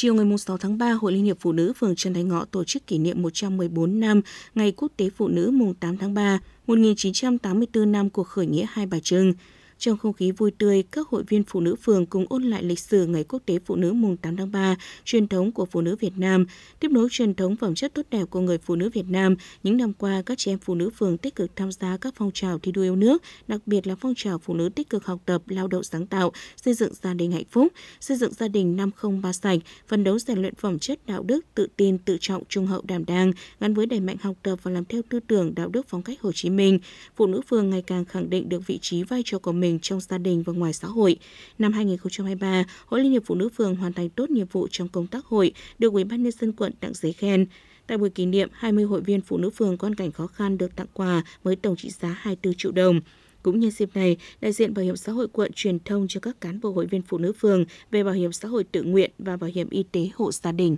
Chiều ngày 6 tháng 3, Hội Liên hiệp Phụ nữ phường Trần Thái Ngọ tổ chức kỷ niệm 114 năm Ngày Quốc tế Phụ nữ mùng 8 tháng 3, 1984 năm cuộc khởi nghĩa Hai Bà Trưng. Trong không khí vui tươi, các hội viên phụ nữ phường cùng ôn lại lịch sử Ngày Quốc tế Phụ nữ mùng 8 tháng 3, truyền thống của phụ nữ Việt Nam, tiếp nối truyền thống phẩm chất tốt đẹp của người phụ nữ Việt Nam. Những năm qua, các chị em phụ nữ phường tích cực tham gia các phong trào thi đua yêu nước, đặc biệt là phong trào phụ nữ tích cực học tập, lao động sáng tạo, xây dựng gia đình hạnh phúc, xây dựng gia đình năm không ba sạch, phấn đấu rèn luyện phẩm chất đạo đức, tự tin, tự trọng, trung hậu đảm đang, gắn với đẩy mạnh học tập và làm theo tư tưởng đạo đức phong cách Hồ Chí Minh. Phụ nữ phường ngày càng khẳng định được vị trí vai trò của mình mình trong gia đình và ngoài xã hội. Năm 2023, Hội Liên hiệp Phụ nữ phường hoàn thành tốt nhiệm vụ trong công tác hội, được Ủy ban nhân dân quận tặng giấy khen. Tại buổi kỷ niệm, 20 hội viên phụ nữ phường có cảnh khó khăn được tặng quà với tổng trị giá 24 triệu đồng. Cũng nhân dịp này, đại diện Bảo hiểm xã hội quận truyền thông cho các cán bộ hội viên phụ nữ phường về bảo hiểm xã hội tự nguyện và bảo hiểm y tế hộ gia đình.